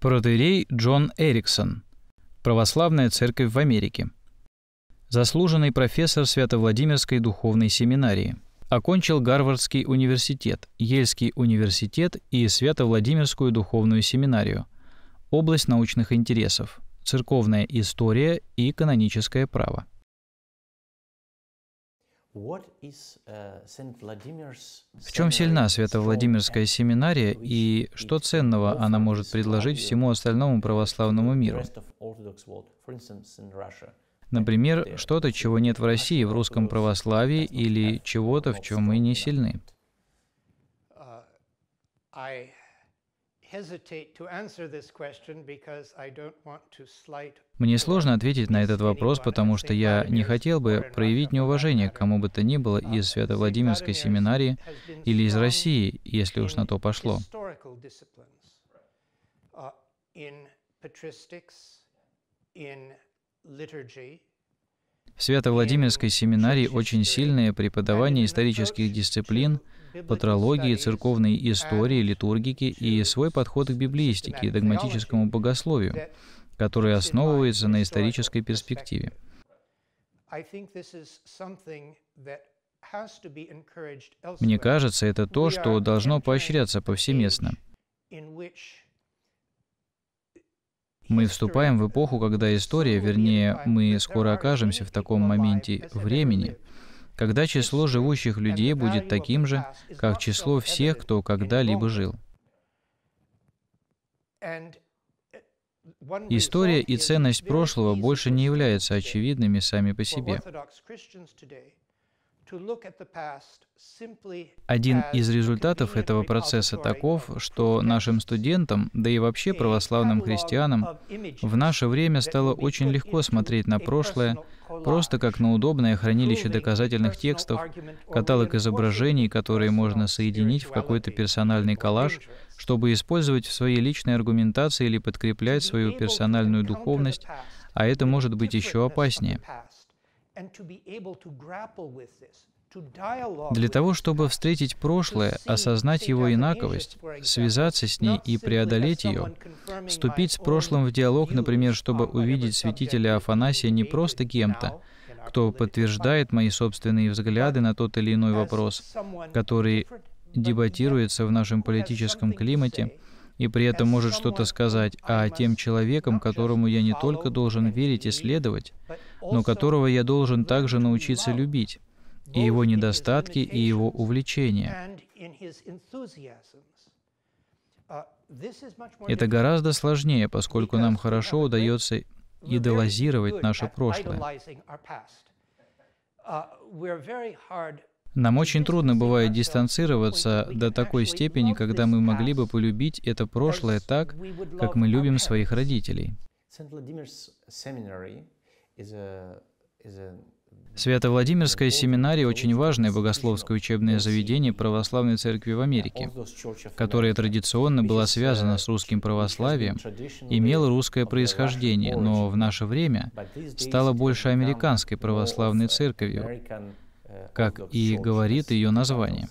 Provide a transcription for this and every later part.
Протеерей Джон Эриксон. Православная церковь в Америке. Заслуженный профессор Свято-Владимирской духовной семинарии. Окончил Гарвардский университет, Ельский университет и Свято-Владимирскую духовную семинарию. Область научных интересов. Церковная история и каноническое право. В чем сильна Свято-Владимирская семинария и что ценного она может предложить всему остальному православному миру? Например, что-то, чего нет в России, в русском православии, или чего-то, в чем мы не сильны hesitate to answer this question because I don't want to slight мне сложно ответить на этот вопрос, потому что я не хотел бы проявить неуважение к кому бы то ни было из uh, Свято-Владимирской семинарии или из России, если уж на то пошло. Uh, in patristics, in liturgy, в Свято-Владимирской семинарии очень сильное преподавание исторических дисциплин, патрологии, церковной истории, литургики и свой подход к библиистике и догматическому богословию, который основывается на исторической перспективе. Мне кажется, это то, что должно поощряться повсеместно. Мы вступаем в эпоху, когда история, вернее, мы скоро окажемся в таком моменте времени, когда число живущих людей будет таким же, как число всех, кто когда-либо жил. История и ценность прошлого больше не являются очевидными сами по себе. Один из результатов этого процесса таков, что нашим студентам, да и вообще православным христианам, в наше время стало очень легко смотреть на прошлое, просто как на удобное хранилище доказательных текстов, каталог изображений, которые можно соединить в какой-то персональный коллаж, чтобы использовать в своей личной аргументации или подкреплять свою персональную духовность, а это может быть еще опаснее. Для того, чтобы встретить прошлое, осознать его инаковость, связаться с ней и преодолеть ее, вступить с прошлым в диалог, например, чтобы увидеть святителя Афанасия не просто кем-то, кто подтверждает мои собственные взгляды на тот или иной вопрос, который дебатируется в нашем политическом климате, и при этом может что-то сказать, а тем человеком, которому я не только должен верить и следовать, но которого я должен также научиться любить, и его недостатки, и его увлечения. Это гораздо сложнее, поскольку нам хорошо удается идолизировать наше прошлое. Нам очень трудно бывает дистанцироваться до такой степени, когда мы могли бы полюбить это прошлое так, как мы любим своих родителей. Свято-Владимирская семинария – очень важное богословское учебное заведение Православной Церкви в Америке, которое традиционно было связано э, с русским православием, имело русское происхождение, но в наше время стало больше американской православной э, церковью, э, как и говорит ее название.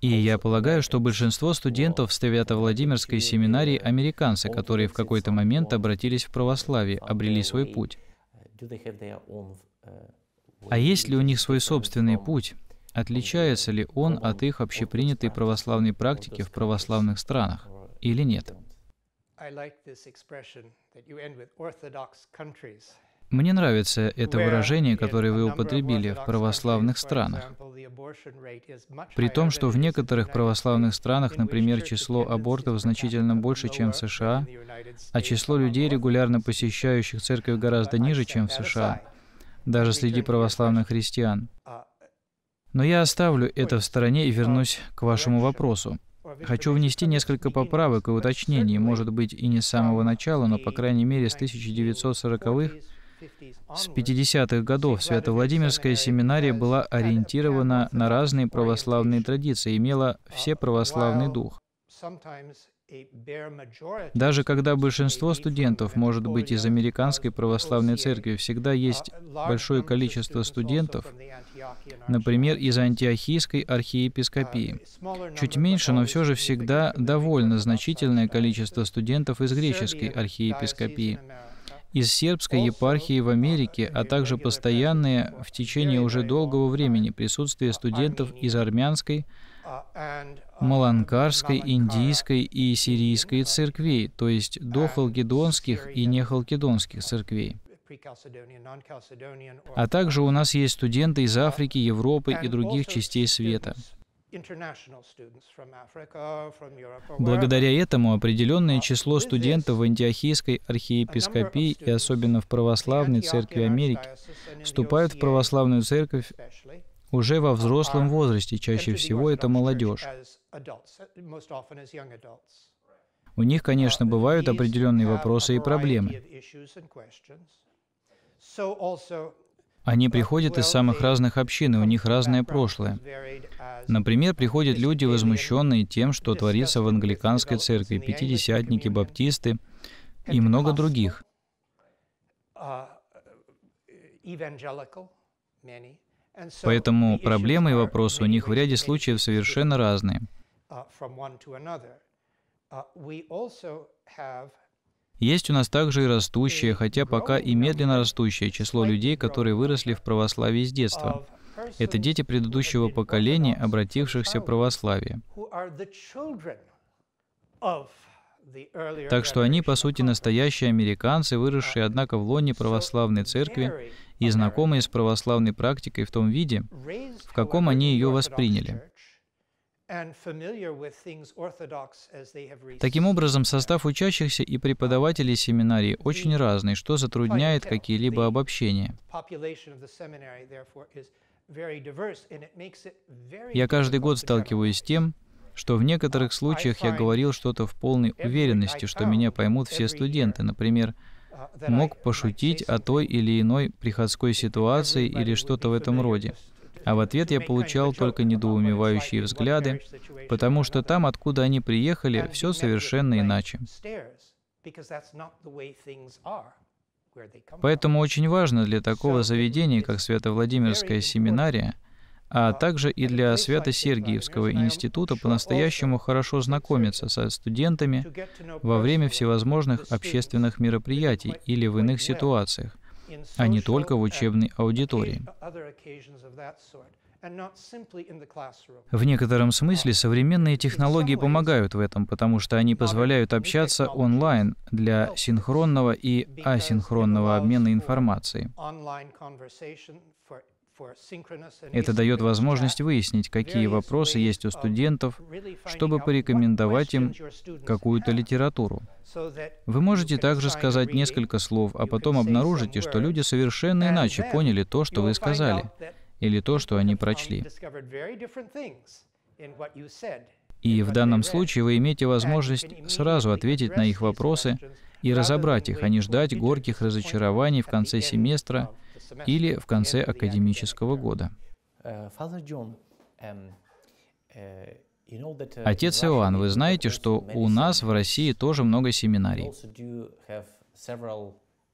И я полагаю, что большинство студентов Ставята Владимирской семинарии американцы, которые в какой-то момент обратились в православие, обрели свой путь. А есть ли у них свой собственный путь? Отличается ли он от их общепринятой православной практики в православных странах или нет? Мне нравится это выражение, которое вы употребили в православных странах. При том, что в некоторых православных странах, например, число абортов значительно больше, чем в США, а число людей, регулярно посещающих церковь, гораздо ниже, чем в США, даже среди православных uh, христиан. Но я uh, оставлю это в стороне и uh, вернусь к вашему вопросу. Хочу внести несколько поправок и уточнений, может быть, и не с самого начала, но, по крайней мере, с 1940-х с 50-х годов Свято-Владимирская семинария была ориентирована на разные православные традиции, имела все православный дух. Даже когда большинство студентов может быть из Американской православной церкви, всегда есть большое количество студентов, например, из Антиохийской архиепископии. Чуть меньше, но все же всегда довольно значительное количество студентов из греческой архиепископии из сербской епархии в Америке, а также постоянное в течение уже долгого времени присутствие студентов из армянской, маланкарской, индийской и сирийской церквей, то есть дохалкидонских и нехалкидонских церквей. А также у нас есть студенты из Африки, Европы и других частей света. Благодаря этому определенное uh, число студентов в Антиохийской архиепископии и особенно в Православной Церкви Америки вступают в Православную Церковь уже во взрослом возрасте, чаще всего это молодежь. У них, конечно, uh, бывают определенные вопросы и проблемы. Они uh, приходят из самых разных общин, и у них разное прошлое. Например, приходят люди, возмущенные тем, что творится в англиканской церкви, пятидесятники, баптисты и много других. Поэтому проблемы и вопросы у них в ряде случаев совершенно разные. Есть у нас также и растущее, хотя пока и медленно растущее число людей, которые выросли в православии с детства. Это дети предыдущего поколения, обратившихся в православие. Так что они, по сути, настоящие американцы, выросшие, однако, в лоне православной церкви и знакомые с православной практикой в том виде, в каком они ее восприняли. Таким образом, состав учащихся и преподавателей семинарии очень разный, что затрудняет какие-либо обобщения. Я каждый год сталкиваюсь с тем, что в некоторых случаях я говорил что-то в полной уверенности, что меня поймут все студенты. Например, uh, мог пошутить о той или иной приходской ситуации или что-то в этом роде. А в ответ я получал только недоумевающие взгляды, потому что там, откуда они приехали, все совершенно иначе. Поэтому очень важно для такого заведения, как Свято-Владимирская семинария, а также и для Свято-Сергиевского института по-настоящему хорошо знакомиться со студентами во время всевозможных общественных мероприятий или в иных ситуациях – а не только в учебной аудитории. В некотором смысле современные технологии помогают в этом, потому что они позволяют общаться онлайн для синхронного и асинхронного обмена информацией. Это дает возможность выяснить, какие вопросы есть у студентов, чтобы порекомендовать им какую-то литературу. Вы можете также сказать несколько слов, а потом обнаружите, что люди совершенно иначе поняли то, что вы сказали, или то, что они прочли. И в данном случае вы имеете возможность сразу ответить на их вопросы и разобрать их, а не ждать горьких разочарований в конце семестра — или в конце академического года. Э, эм, э, Отец Иоанн, вы знаете, что у нас в России тоже много семинарий.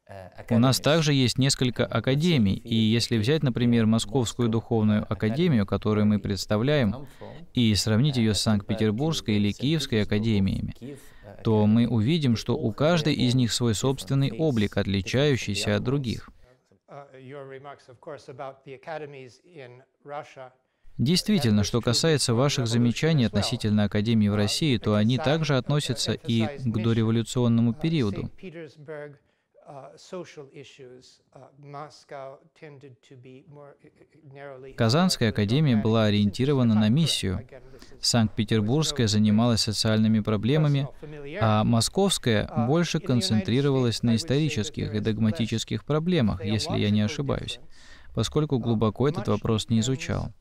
Э, у нас также есть несколько академий, и если взять, например, Московскую духовную академию, которую мы представляем, и сравнить ее с Санкт-Петербургской или Киевской академиями, uh, то мы увидим, что у каждой из них свой собственный облик, отличающийся от других. Uh, your remarks, of course, about the academies in Russia Действительно, что касается ваших замечаний относительно Академии в uh, России, то они также uh, относятся и к дореволюционному периоду. Uh, uh, uh, Казанская академия была ориентирована на миссию. Санкт-Петербургская занималась социальными проблемами, а московская больше концентрировалась на исторических и догматических проблемах, если я не ошибаюсь, поскольку глубоко этот вопрос не изучал.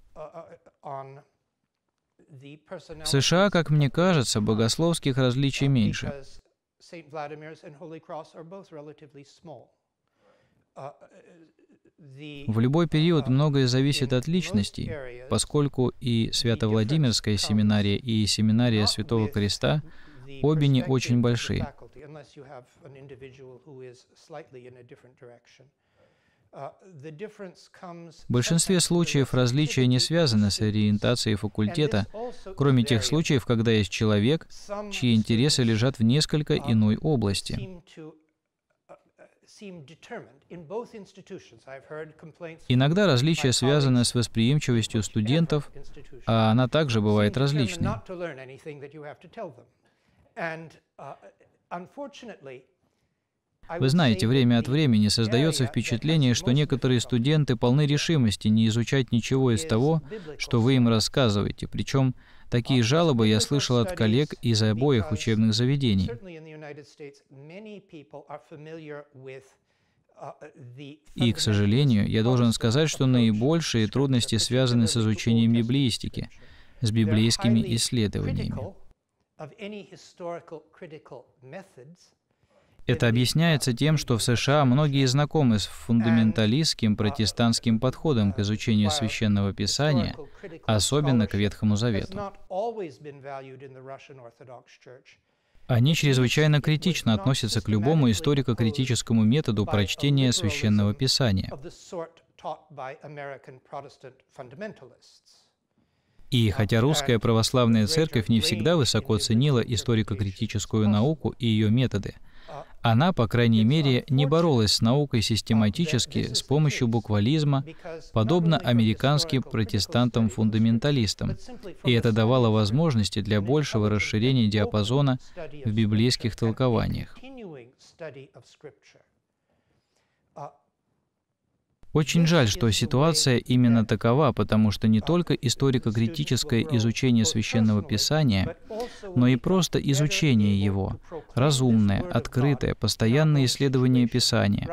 В США, как мне кажется, богословских различий меньше, St. Vladimir's and Holy Cross are both relatively small. Uh, В любой период uh, многое зависит от личностей, поскольку и Свято-Владимирская семинария, и семинария Святого Креста обе не очень большие. В большинстве случаев различия не связаны с ориентацией факультета, кроме тех случаев, когда есть человек, чьи интересы лежат в несколько uh, иной области. Uh, uh, Иногда различия связаны с восприимчивостью студентов, а она также бывает различной. Вы знаете, время от времени создается впечатление, что некоторые студенты полны решимости не изучать ничего из того, что вы им рассказываете. Причем такие жалобы я слышал от коллег из обоих учебных заведений. И, к сожалению, я должен сказать, что наибольшие трудности связаны с изучением библиистики, с библейскими исследованиями. Это объясняется тем, что в США многие знакомы с фундаменталистским uh, протестантским подходом к изучению священного писания, особенно к Ветхому Завету. Они чрезвычайно критично относятся к любому историко-критическому методу прочтения священного писания. И хотя русская православная церковь не всегда высоко ценила историко-критическую науку и ее методы, она, по крайней мере, не боролась с наукой систематически с помощью буквализма, подобно американским протестантам-фундаменталистам, и это давало возможности для большего расширения диапазона в библейских толкованиях. Очень жаль, что ситуация именно такова, потому что не только историко-критическое изучение священного писания, но и просто изучение его, разумное, открытое, постоянное исследование писания.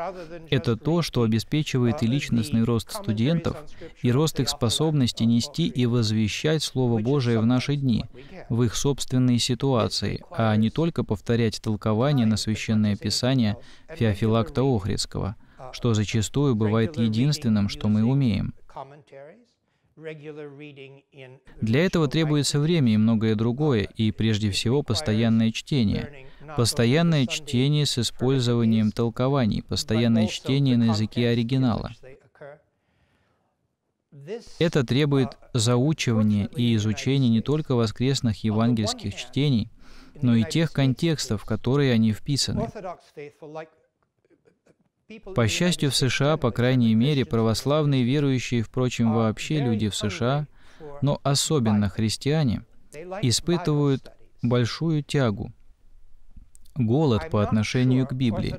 Это то, что обеспечивает и личностный рост студентов, и рост их способности нести и возвещать Слово Божие в наши дни, в их собственные ситуации, а не только повторять толкование на священное писание Феофилакта Охридского — что зачастую бывает единственным, что мы умеем. Для этого требуется время и многое другое, и прежде всего постоянное чтение. Постоянное чтение с использованием толкований, постоянное чтение на языке оригинала. Это требует заучивания и изучения не только воскресных евангельских чтений, но и тех контекстов, в которые они вписаны. По счастью, в США, по крайней мере, православные верующие, впрочем, вообще люди в США, но особенно христиане, испытывают большую тягу, голод по отношению к Библии.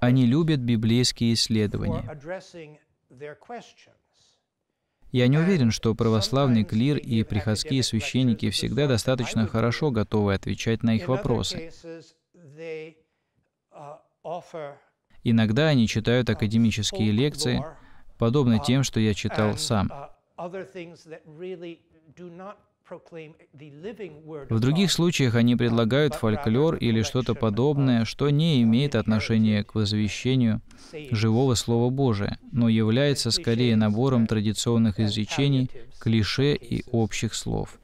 Они любят библейские исследования. Я не уверен, что православный клир и приходские священники всегда достаточно хорошо готовы отвечать на их вопросы. А, Иногда они читают академические лекции, подобно а, тем, что я читал сам. А, В других случаях они предлагают фольклор или что-то подобное, что не имеет отношения к возвещению живого Слова Божия, но является скорее набором традиционных изречений, клише и общих слов.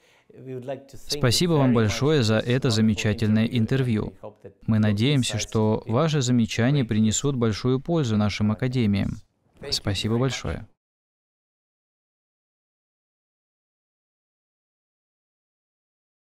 Спасибо вам большое за это замечательное интервью. Мы надеемся, что ваши замечания принесут большую пользу нашим академиям. Спасибо большое.